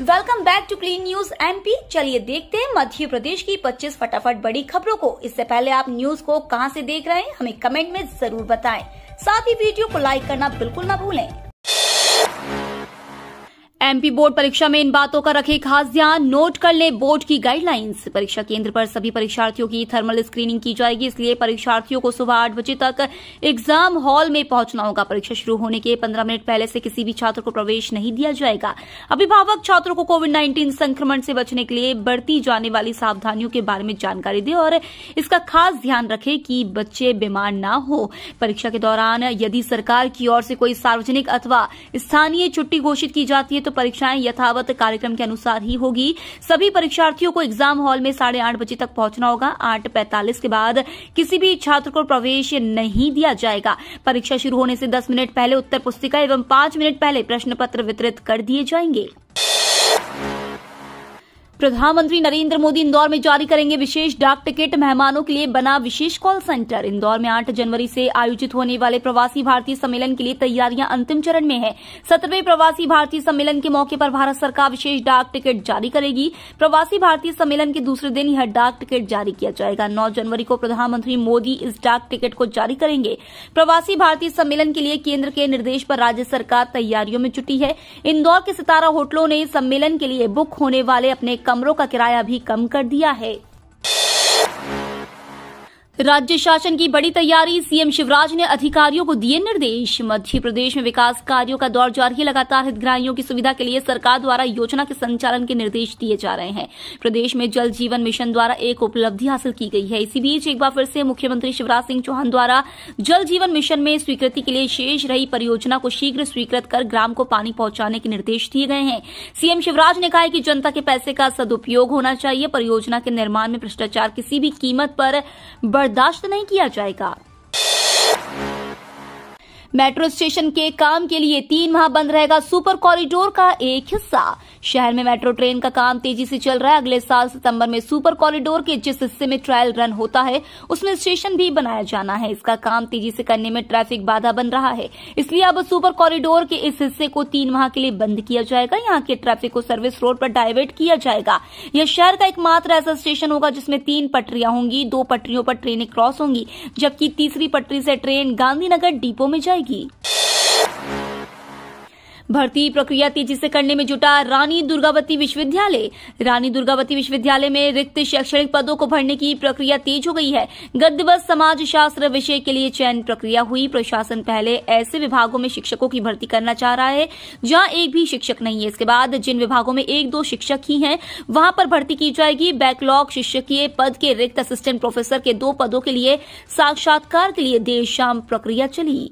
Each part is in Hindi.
welcome back to clean news MP चलिए देखते हैं मध्य प्रदेश की 25 फटाफट बड़ी खबरों को इससे पहले आप न्यूज को कहां से देख रहे हैं हमें कमेंट में जरूर बताएं साथ ही वीडियो को लाइक करना बिल्कुल ना भूलें एमपी बोर्ड परीक्षा में इन बातों का रखें खास ध्यान नोट कर लें बोर्ड की गाइडलाइंस परीक्षा केंद्र पर सभी परीक्षार्थियों की थर्मल स्क्रीनिंग की जाएगी इसलिए परीक्षार्थियों को सुबह आठ बजे तक एग्जाम हॉल में पहुंचना होगा परीक्षा शुरू होने के पंद्रह मिनट पहले से किसी भी छात्र को प्रवेश नहीं दिया जाएगा अभिभावक छात्रों को कोविड नाइन्टीन संक्रमण से बचने के लिए बरती जाने वाली सावधानियों के बारे में जानकारी दे और इसका खास ध्यान रखे कि बच्चे बीमार न हो परीक्षा के दौरान यदि सरकार की ओर से कोई सार्वजनिक अथवा स्थानीय छुट्टी घोषित की जाती है तो परीक्षाएं यथावत कार्यक्रम के अनुसार ही होगी सभी परीक्षार्थियों को एग्जाम हॉल में साढ़े आठ बजे तक पहुंचना होगा आठ पैंतालीस के बाद किसी भी छात्र को प्रवेश नहीं दिया जाएगा परीक्षा शुरू होने से दस मिनट पहले उत्तर पुस्तिका एवं पांच मिनट पहले प्रश्न पत्र वितरित कर दिए जाएंगे प्रधानमंत्री नरेंद्र मोदी इंदौर में जारी करेंगे विशेष डाक टिकट मेहमानों के लिए बना विशेष कॉल सेंटर इंदौर में 8 जनवरी से आयोजित होने वाले प्रवासी भारतीय सम्मेलन के लिए तैयारियां अंतिम चरण में है सत्रहवें प्रवासी भारतीय सम्मेलन के मौके पर भारत सरकार विशेष डाक टिकट जारी करेगी प्रवासी भारतीय सम्मेलन के दूसरे दिन यह डाक टिकट जारी किया जाएगा नौ जनवरी को प्रधानमंत्री मोदी इस डाक टिकट को जारी करेंगे प्रवासी भारतीय सम्मेलन के लिए केन्द्र के निर्देश पर राज्य सरकार तैयारियों में जुटी है इंदौर के सितारा होटलों ने सम्मेलन के लिए बुक होने वाले अपने कमरों का किराया भी कम कर दिया है राज्य शासन की बड़ी तैयारी सीएम शिवराज ने अधिकारियों को दिए निर्देश मध्य प्रदेश में विकास कार्यों का दौर जारी है लगातार हितग्राहियों की सुविधा के लिए सरकार द्वारा योजना के संचालन के निर्देश दिए जा रहे हैं प्रदेश में जल जीवन मिशन द्वारा एक उपलब्धि हासिल की गई है इसी बीच एक बार फिर से मुख्यमंत्री शिवराज सिंह चौहान द्वारा जल जीवन मिशन में स्वीकृति के लिए शेष रही परियोजना को शीघ्र स्वीकृत कर ग्राम को पानी पहुंचाने के निर्देश दिए गए हैं सीएम शिवराज ने कहा है कि जनता के पैसे का सदुपयोग होना चाहिए परियोजना के निर्माण में भ्रष्टाचार किसी भी कीमत पर बढ़ बर्दाश्त नहीं किया जाएगा मेट्रो स्टेशन के काम के लिए तीन माह बंद रहेगा सुपर कॉरिडोर का एक हिस्सा शहर में मेट्रो ट्रेन का काम तेजी से चल रहा है अगले साल सितंबर में सुपर कॉरिडोर के जिस हिस्से में ट्रायल रन होता है उसमें स्टेशन भी बनाया जाना है इसका काम तेजी से करने में ट्रैफिक बाधा बन रहा है इसलिए अब सुपर कॉरिडोर के इस हिस्से को तीन माह के लिए बंद किया जाएगा यहाँ के ट्रैफिक को सर्विस रोड पर डायवर्ट किया जाएगा यह शहर का एकमात्र ऐसा स्टेशन होगा जिसमें तीन पटरियां होंगी दो पटरियों पर ट्रेनें क्रॉस होंगी जबकि तीसरी पटरी से ट्रेन गांधीनगर डिपो में जाएगी जाएगी भर्ती प्रक्रिया तेजी से करने में जुटा रानी दुर्गावती विश्वविद्यालय रानी दुर्गावती विश्वविद्यालय में रिक्त शैक्षणिक पदों को भरने की प्रक्रिया तेज हो गई है गत दिवस समाज शास्त्र विषय के लिए चयन प्रक्रिया हुई प्रशासन पहले ऐसे विभागों में शिक्षकों की भर्ती करना चाह रहा है जहां एक भी शिक्षक नहीं है इसके बाद जिन विभागों में एक दो शिक्षक ही है वहां पर भर्ती की जाएगी बैकलॉग शिक्षकीय पद के रिक्त असिस्टेंट प्रोफेसर के दो पदों के लिए साक्षात्कार के लिए देर शाम प्रक्रिया चली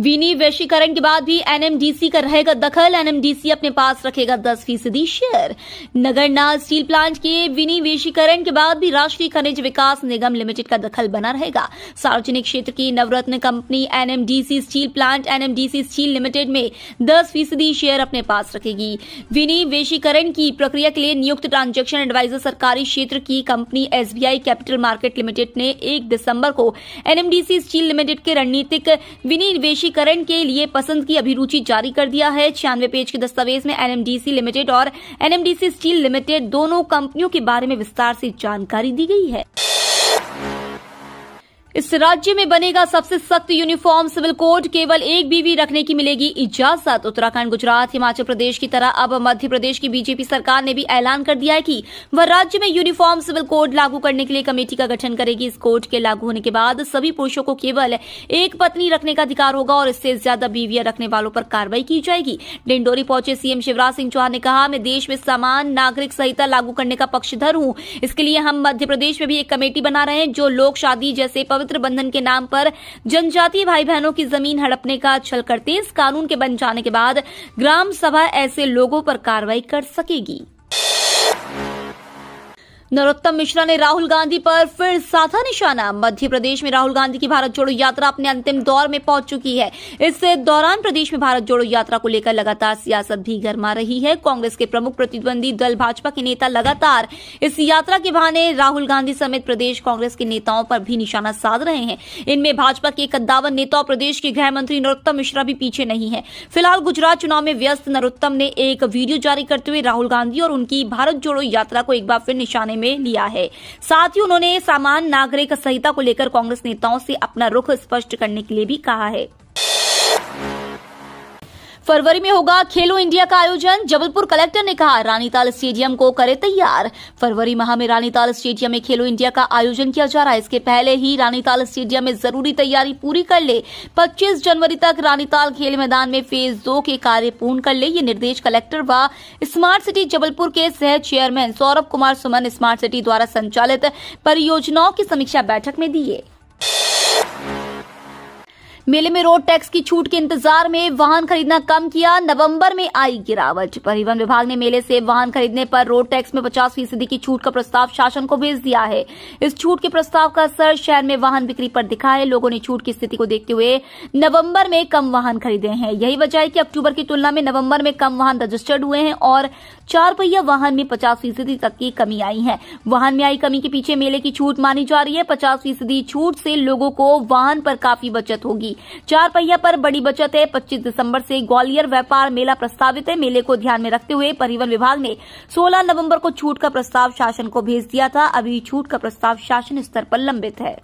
विनिवेशीकरण के बाद भी एनएमडीसी का रहेगा दखल एनएमडीसी अपने पास रखेगा दस फीसदी शेयर नगरनाल स्टील प्लांट के विनिवेशीकरण के बाद भी राष्ट्रीय खनिज विकास निगम लिमिटेड का दखल बना रहेगा सार्वजनिक क्षेत्र की Navratna company NMDC steel plant NMDC steel limited में दस फीसदी शेयर अपने पास रखेगी विनिवेशीकरण की प्रक्रिया के लिए नियुक्त ट्रांजेक्शन एडवाइजर सरकारी क्षेत्र की company SBI capital market limited ने एक दिसंबर को एनएमडीसी स्टील लिमिटेड के रणनीतिक विनिवेश आदर्शीकरण के लिए पसंद की अभिरुचि जारी कर दिया है छियानवे पेज के दस्तावेज में एनएमडीसी लिमिटेड और एनएमडीसी स्टील लिमिटेड दोनों कंपनियों के बारे में विस्तार से जानकारी दी गई है इस राज्य में बनेगा सबसे सख्त यूनिफॉर्म सिविल कोड केवल एक बीवी रखने की मिलेगी इजाजत उत्तराखंड गुजरात हिमाचल प्रदेश की तरह अब मध्य प्रदेश की बीजेपी सरकार ने भी ऐलान कर दिया है कि वह राज्य में यूनिफॉर्म सिविल कोड लागू करने के लिए कमेटी का गठन करेगी इस कोड के लागू होने के बाद सभी पुरुषों को केवल एक पत्नी रखने का अधिकार होगा और इससे ज्यादा बीवियां रखने वालों पर कार्रवाई की जाएगी डिंडोरी पहुंचे सीएम शिवराज सिंह चौहान ने कहा मैं देश में समान नागरिक संहिता लागू करने का पक्षधर हूं इसके लिए हम मध्य प्रदेश में भी एक कमेटी बना रहे हैं जो लोग शादी जैसे पवित्र पवित्र बंधन के नाम पर जनजातीय भाई बहनों की जमीन हड़पने का छल करते इस कानून के बन जाने के बाद ग्राम सभा ऐसे लोगों पर कार्रवाई कर सकेगी नरोत्तम मिश्रा ने राहुल गांधी पर फिर साधा निशाना मध्य प्रदेश में राहुल गांधी की भारत जोड़ो यात्रा अपने अंतिम दौर में पहुंच चुकी है इस दौरान प्रदेश में भारत जोड़ो यात्रा को लेकर लगातार सियासत भी गर्मा रही है कांग्रेस के प्रमुख प्रतिद्वंदी दल भाजपा के नेता लगातार इस यात्रा के बहाने राहुल गांधी समेत प्रदेश कांग्रेस के नेताओं पर भी निशाना साध रहे हैं इनमें भाजपा के कद्दावन नेता और प्रदेश के गृह मंत्री नरोत्तम मिश्रा भी पीछे नहीं है फिलहाल गुजरात चुनाव में व्यस्त नरोत्तम ने एक वीडियो जारी करते हुए राहुल गांधी और उनकी भारत जोड़ो यात्रा को एक बार फिर निशाने में में लिया है साथ ही उन्होंने सामान्य नागरिक संहिता को लेकर कांग्रेस नेताओं से अपना रुख स्पष्ट करने के लिए भी कहा है फरवरी में होगा खेलो इंडिया का आयोजन जबलपुर कलेक्टर ने कहा रानीताल स्टेडियम को करे तैयार फरवरी माह में रानीताल स्टेडियम में खेलो इंडिया का आयोजन किया जा रहा है इसके पहले ही रानीताल स्टेडियम में जरूरी तैयारी पूरी कर ले पच्चीस जनवरी तक रानीताल खेल मैदान में फेज दो के कार्य पूर्ण कर ले ये निर्देश कलेक्टर व स्मार्ट सिटी जबलपुर के सह chairman Saurabh Kumar Suman smart city द्वारा संचालित परियोजनाओं की समीक्षा बैठक में दिए मेले में रोड टैक्स की छूट के इंतजार में वाहन खरीदना कम किया नवंबर में आई गिरावट परिवहन विभाग ने मेले से वाहन खरीदने पर रोड टैक्स में 50 फीसदी की छूट का प्रस्ताव शासन को भेज दिया है इस छूट के प्रस्ताव का असर शहर में वाहन बिक्री पर दिखा है लोगों ने छूट की स्थिति को देखते हुए नवम्बर में कम वाहन खरीदे हैं यही वजह है की अक्टूबर की तुलना में नवम्बर में कम वाहन रजिस्टर्ड हुए हैं और चार पहिया वाहन में पचास फीसदी तक की कमी आई है वाहन में आई कमी के पीछे मेले की छूट मानी जा रही है पचास फीसदी छूट से लोगों को वाहन पर काफी बचत होगी चार पहिया पर बड़ी बचत है पच्चीस दिसंबर से ग्वालियर व्यापार मेला प्रस्तावित है मेले को ध्यान में रखते हुए परिवहन विभाग ने 16 नवंबर को छूट का प्रस्ताव शासन को भेज दिया था अभी छूट का प्रस्ताव शासन स्तर पर लंबित है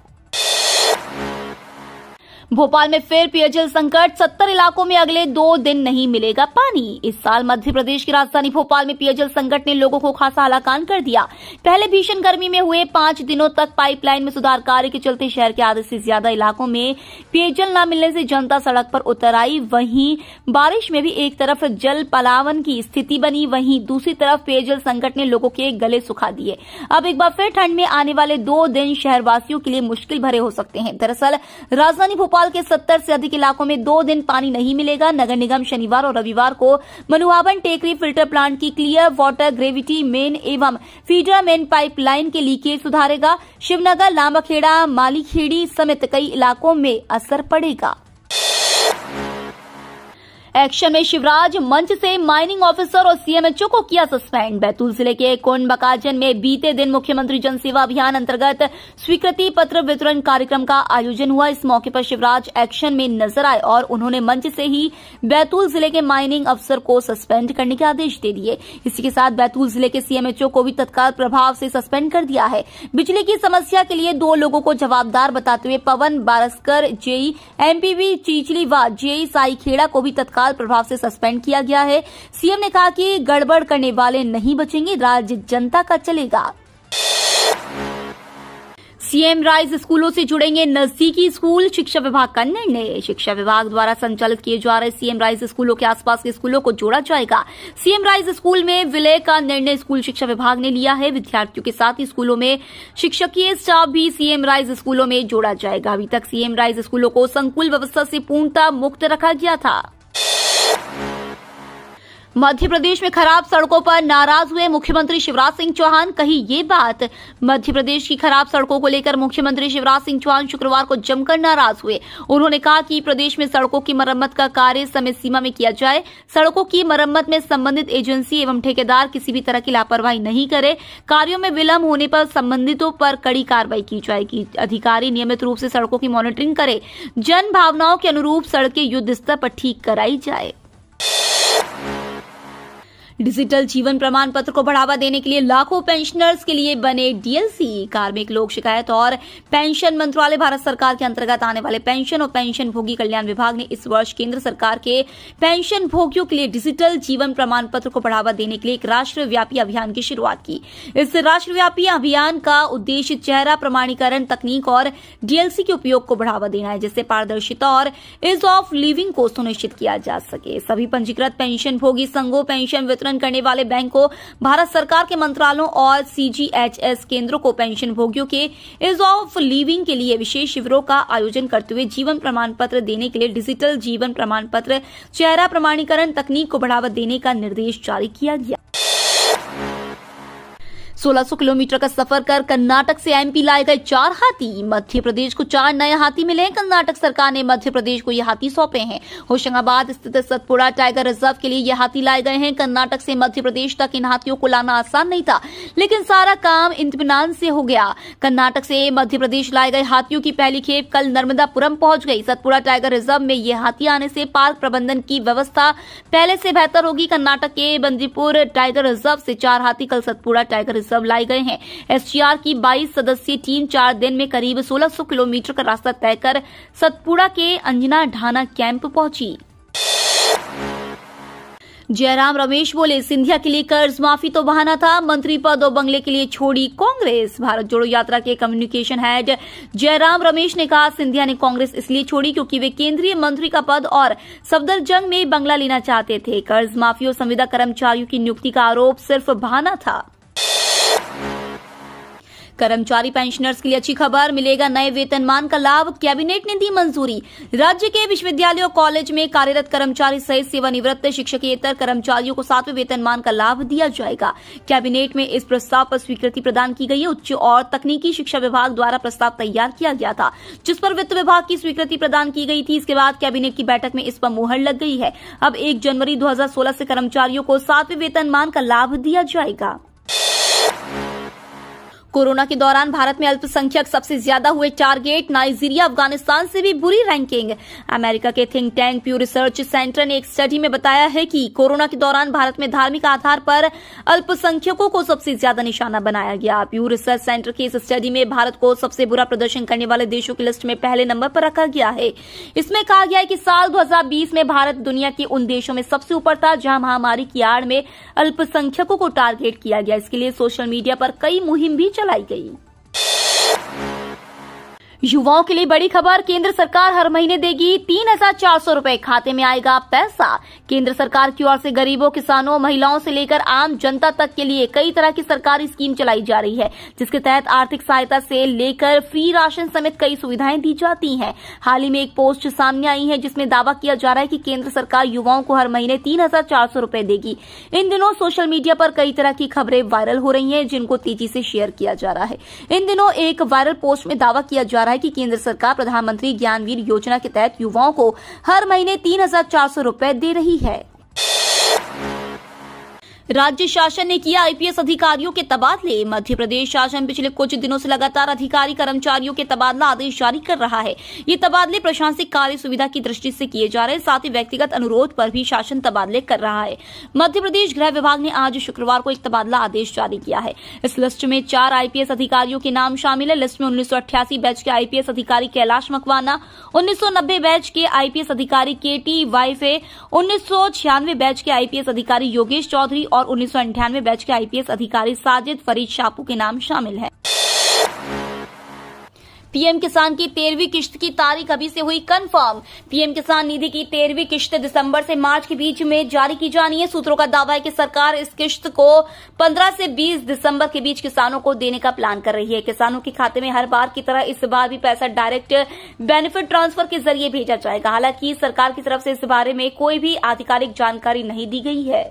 भोपाल में फिर पेयजल संकट सत्तर इलाकों में अगले दो दिन नहीं मिलेगा पानी इस साल मध्य प्रदेश की राजधानी भोपाल में पेयजल संकट ने लोगों को खासा हलाकान कर दिया पहले भीषण गर्मी में हुए पांच दिनों तक पाइपलाइन में सुधार कार्य के चलते शहर के आधे से ज्यादा इलाकों में पेयजल न मिलने से जनता सड़क पर उतर आई वहीं बारिश में भी एक तरफ जल पलावन की स्थिति बनी वहीं दूसरी तरफ पेयजल संकट ने लोगों के गले सुखा दिए अब एक बार फिर ठंड में आने वाले दो दिन शहरवासियों के लिए मुश्किल भरे हो सकते हैं दरअसल राजधानी भोपाल भोपाल के सत्तर से अधिक इलाकों में दो दिन पानी नहीं मिलेगा नगर निगम शनिवार और रविवार को मनुआबन टेकरी फिल्टर प्लांट की क्लियर वाटर ग्रेविटी मेन एवं फीडर मेन पाइपलाइन के लीकेज सुधारेगा शिवनगर लामाखेड़ा मालीखेड़ी समेत कई इलाकों में असर पड़ेगा एक्शन में शिवराज मंच से माइनिंग ऑफिसर और सीएमएचओ को किया सस्पेंड बैतूल जिले के कोन बकाजन में बीते दिन मुख्यमंत्री जनसेवा अभियान अंतर्गत स्वीकृति पत्र वितरण कार्यक्रम का आयोजन हुआ इस मौके पर शिवराज एक्शन में नजर आए और उन्होंने मंच से ही बैतूल जिले के माइनिंग अफसर को सस्पेंड करने के आदेश दे दिए इसी के साथ बैतूल जिले के सीएमएचओ को भी तत्काल प्रभाव से सस्पेंड कर दिया है बिजली की समस्या के लिए दो लोगों को जवाबदार बताते हुए पवन बारस्कर जेई एमपीवी चीचली व जेई साईखेड़ा को भी तत्काल तत्काल प्रभाव से सस्पेंड किया गया है सीएम ने कहा कि गड़बड़ करने वाले नहीं बचेंगे राज्य जनता का चलेगा सीएम राइज स्कूलों से जुड़ेंगे नजदीकी स्कूल शिक्षा विभाग का निर्णय शिक्षा विभाग द्वारा संचालित किए जा रहे सीएम राइज स्कूलों के आसपास के स्कूलों को जोड़ा जाएगा सीएम राइज स्कूल में विलय का निर्णय स्कूल शिक्षा विभाग ने लिया है विद्यार्थियों के साथ ही स्कूलों में शिक्षकीय स्टाफ भी सीएम राइज स्कूलों में जोड़ा जाएगा अभी तक सीएम राइज स्कूलों को संकुल व्यवस्था से पूर्णता मुक्त रखा गया था मध्य प्रदेश में खराब सड़कों पर नाराज हुए मुख्यमंत्री शिवराज सिंह चौहान कही ये बात मध्य प्रदेश की खराब सड़कों को लेकर मुख्यमंत्री शिवराज सिंह चौहान शुक्रवार को जमकर नाराज हुए उन्होंने कहा कि प्रदेश में सड़कों की मरम्मत का कार्य समय सीमा में किया जाए सड़कों की मरम्मत में संबंधित एजेंसी एवं ठेकेदार किसी भी तरह की लापरवाही नहीं करे कार्यो में विलम्ब होने पर संबंधितों पर कड़ी कार्रवाई की जाएगी अधिकारी नियमित रूप से सड़कों की मॉनिटरिंग करे जन भावनाओं के अनुरूप सड़कें युद्ध स्तर पर ठीक कराई जाए डिजिटल जीवन प्रमाण पत्र को बढ़ावा देने के लिए लाखों पेंशनर्स के लिए बने डीएलसी कार्मिक लोक शिकायत और पेंशन मंत्रालय भारत सरकार के अंतर्गत आने वाले पेंशन और पेंशन भोगी कल्याण विभाग ने इस वर्ष केंद्र सरकार के पेंशन भोगियों के लिए डिजिटल जीवन प्रमाण पत्र को बढ़ावा देने के लिए एक राष्ट्रव्यापी अभियान की शुरूआत की इस राष्ट्रव्यापी अभियान का उद्देश्य चेहरा प्रमाणीकरण तकनीक और डीएलसी के उपयोग को बढ़ावा देना है जिससे पारदर्शिता और इज ऑफ लिविंग को सुनिश्चित किया जा सके सभी पंजीकृत पेंशन भोगी संघों पेंशन वितरण आंदोलन करने वाले बैंक को भारत सरकार के मंत्रालयों और सीजीएचएस केंद्रों को पेंशन भोगियों के इज ऑफ लिविंग के लिए विशेष शिविरों का आयोजन करते हुए जीवन प्रमाण पत्र देने के लिए डिजिटल जीवन प्रमाण पत्र चेहरा प्रमाणीकरण तकनीक को बढ़ावा देने का निर्देश जारी किया गया 1600 किलोमीटर का सफर कर कर्नाटक से एमपी लाए गए चार हाथी मध्य प्रदेश को चार नए हाथी मिले हैं कर्नाटक सरकार ने मध्य प्रदेश को ये हाथी सौंपे हैं होशंगाबाद स्थित सतपुड़ा टाइगर रिजर्व के लिए ये हाथी लाए गए हैं कर्नाटक से मध्य प्रदेश तक इन हाथियों को लाना आसान नहीं था लेकिन सारा काम इंतमान से हो गया कर्नाटक से मध्य प्रदेश लाए गए हाथियों की पहली खेप कल नर्मदापुरम पहुंच गई सतपुड़ा टाइगर रिजर्व में ये हाथी आने से पार्क प्रबंधन की व्यवस्था पहले से बेहतर होगी कर्नाटक के बंदीपुर टाइगर रिजर्व से चार हाथी कल सतपुड़ा टाइगर रिजर्व सब लाए गए हैं एसडीआर की बाईस सदस्यीय टीम चार दिन में करीब 1600 किलोमीटर का रास्ता तय कर सतपुड़ा के अंजना ढाना कैंप पहुंची जयराम रमेश बोले सिंधिया के लिए कर्ज माफी तो बहाना था मंत्री पद और बंगले के लिए छोड़ी कांग्रेस भारत जोड़ो यात्रा के कम्युनिकेशन हेड जयराम रमेश ने कहा सिंधिया ने कांग्रेस इसलिए छोड़ी क्योंकि वे केंद्रीय मंत्री का पद और सफदर जंग में बंगला लेना चाहते थे कर्ज माफी और संविदा कर्मचारियों की नियुक्ति का आरोप सिर्फ बहाना था कर्मचारी पेंशनर्स के लिए अच्छी खबर मिलेगा नए वेतनमान का लाभ कैबिनेट ने दी मंजूरी राज्य के विश्वविद्यालयों कॉलेज में कार्यरत कर्मचारी सहित सेवानिवृत्त शिक्षकेतर कर्मचारियों को सातवें वेतनमान का लाभ दिया जाएगा कैबिनेट में इस प्रस्ताव पर स्वीकृति प्रदान की गई उच्च और तकनीकी शिक्षा विभाग द्वारा प्रस्ताव तैयार किया गया था जिस पर वित्त विभाग की स्वीकृति प्रदान की गई थी इसके बाद कैबिनेट की बैठक में इस पर मुहर लग गई है अब एक जनवरी दो से कर्मचारियों को सातवें वेतनमान का लाभ दिया जाएगा कोरोना के दौरान भारत में अल्पसंख्यक सबसे ज्यादा हुए टारगेट नाइजीरिया अफगानिस्तान से भी बुरी रैंकिंग अमेरिका के think tank Pew research centre ने एक स्टडी में बताया है कि कोरोना के दौरान भारत में धार्मिक आधार पर अल्पसंख्यकों को सबसे ज्यादा निशाना बनाया गया प्यू रिसर्च सेंटर की इस स्टडी में भारत को सबसे बुरा प्रदर्शन करने वाले देशों की लिस्ट में पहले नंबर पर रखा गया है इसमें कहा गया है कि साल दो में भारत दुनिया के उन देशों में सबसे ऊपर था जहां महामारी की आड़ में अल्पसंख्यकों को टारगेट किया गया इसके लिए सोशल मीडिया पर कई मुहिम भी 又来一个一 युवाओं के लिए बड़ी खबर केंद्र सरकार हर महीने देगी तीन हजार चार सौ रूपए खाते में आएगा पैसा केंद्र सरकार की ओर से गरीबों किसानों महिलाओं से लेकर आम जनता तक के लिए कई तरह की सरकारी स्कीम चलाई जा रही है जिसके तहत आर्थिक सहायता से लेकर फ्री राशन समेत कई सुविधाएं दी जाती है हाल ही में एक पोस्ट सामने आई है जिसमें दावा किया जा रहा है की केंद्र सरकार युवाओं को हर महीने तीन हजार देगी इन दिनों सोशल मीडिया पर कई तरह की खबरें वायरल हो रही है जिनको तेजी से शेयर किया जा रहा है इन दिनों एक वायरल पोस्ट में दावा किया जा रहा है रहा है कि केंद्र सरकार प्रधानमंत्री ज्ञानवीर योजना के तहत युवाओं को हर महीने तीन हजार चार सौ रूपए दे रही है राज्य शासन ने किया आईपीएस अधिकारियों के तबादले मध्य प्रदेश शासन पिछले कुछ दिनों से लगातार अधिकारी कर्मचारियों के तबादला आदेश जारी कर रहा है ये तबादले प्रशासनिक कार्य सुविधा की दृष्टि से किए जा रहे हैं साथ ही व्यक्तिगत अनुरोध पर भी शासन तबादले कर रहा है मध्य प्रदेश गृह विभाग ने आज शुक्रवार को एक तबादला आदेश जारी किया है इस लिस्ट में चार आईपीएस अधिकारियों के नाम शामिल है लिस्ट में उन्नीस बैच के आईपीएस अधिकारी कैलाश मकवाना उन्नीस बैच के आईपीएस अधिकारी के टी वाइफे उन्नीस बैच के आईपीएस अधिकारी योगेश चौधरी और और उन्नीस बैच के आईपीएस अधिकारी साजिद फरीद शापू के नाम शामिल है पीएम किसान की तेरहवीं किश्त की तारीख अभी से हुई कंफर्म पीएम किसान निधि की तेरहवीं किश्त दिसंबर से मार्च के बीच में जारी की जानी है सूत्रों का दावा है कि सरकार इस किश्त को 15 से 20 दिसंबर के बीच किसानों को देने का प्लान कर रही है किसानों के खाते में हर बार की तरह इस बार भी पैसा डायरेक्ट बेनिफिट ट्रांसफर के जरिए भेजा जाएगा हालांकि सरकार की तरफ से इस बारे में कोई भी आधिकारिक जानकारी नहीं दी गई है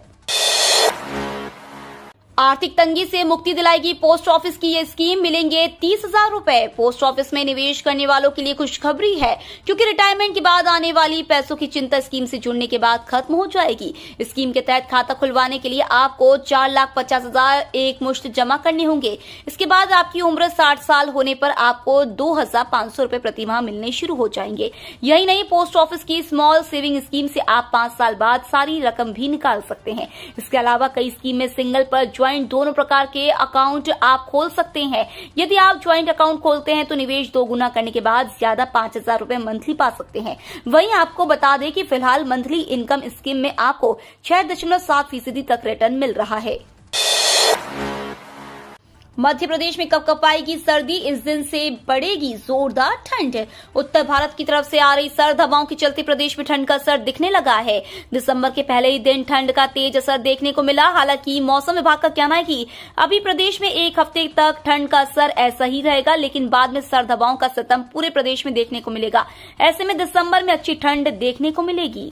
आर्थिक तंगी से मुक्ति दिलाएगी पोस्ट ऑफिस की ये स्कीम मिलेंगे तीस हजार रूपए पोस्ट ऑफिस में निवेश करने वालों के लिए खुशखबरी है क्योंकि रिटायरमेंट के बाद आने वाली पैसों की चिंता स्कीम से जुड़ने के बाद खत्म हो जाएगी स्कीम के तहत खाता खुलवाने के लिए आपको चार लाख पचास हजार एक मुश्त जमा करने होंगे इसके बाद आपकी उम्र साठ साल होने पर आपको दो हजार पांच सौ रूपए प्रतिमाह मिलने शुरू हो जाएंगे यही नहीं पोस्ट ऑफिस की स्मॉल सेविंग स्कीम से आप पांच साल बाद सारी रकम भी निकाल सकते हैं इसके अलावा कई स्कीम में सिंगल पर ज्वाइन ज्वाइंट दोनों प्रकार के अकाउंट आप खोल सकते हैं यदि आप ज्वाइंट अकाउंट खोलते हैं तो निवेश दो गुना करने के बाद ज्यादा पांच हजार रूपए मंथली पा सकते हैं वहीं आपको बता दें कि फिलहाल मंथली इनकम स्कीम में आपको छह दशमलव सात फीसदी तक रिटर्न मिल रहा है मध्य प्रदेश में आएगी सर्दी इस दिन से बढ़ेगी जोरदार ठंड उत्तर भारत की तरफ से आ रही सर्द हवाओं के चलते प्रदेश में ठंड का असर दिखने लगा है दिसंबर के पहले ही दिन ठंड का तेज असर देखने को मिला हालांकि मौसम विभाग का कहना है कि अभी प्रदेश में एक हफ्ते तक ठंड का असर ऐसा ही रहेगा लेकिन बाद में सर्द हवाओं का सतम पूरे प्रदेश में देखने को मिलेगा ऐसे में दिसंबर में अच्छी ठंड देखने को मिलेगी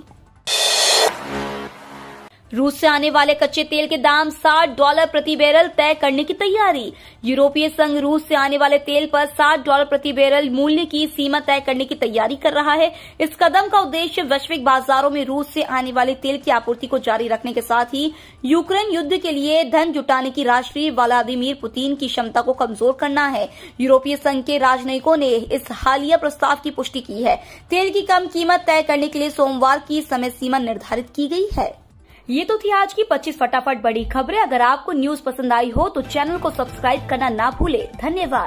रूस से आने वाले कच्चे तेल के दाम 60 डॉलर प्रति बैरल तय करने की तैयारी यूरोपीय संघ रूस से आने वाले तेल पर 60 डॉलर प्रति बैरल मूल्य की सीमा तय करने की तैयारी कर रहा है इस कदम का उद्देश्य वैश्विक बाजारों में रूस से आने वाले तेल की आपूर्ति को जारी रखने के साथ ही यूक्रेन युद्ध के लिए धन जुटाने की राष्ट्रीय व्लादिमीर पुतिन की क्षमता को कमजोर करना है यूरोपीय संघ के राजनयिकों ने इस हालिया प्रस्ताव की पुष्टि की है तेल की कम कीमत तय करने के लिए सोमवार की समय सीमा निर्धारित की गई है ये तो थी आज की पच्चीस फटाफट बड़ी खबरें अगर आपको न्यूज पसंद आई हो तो चैनल को सब्सक्राइब करना ना भूले धन्यवाद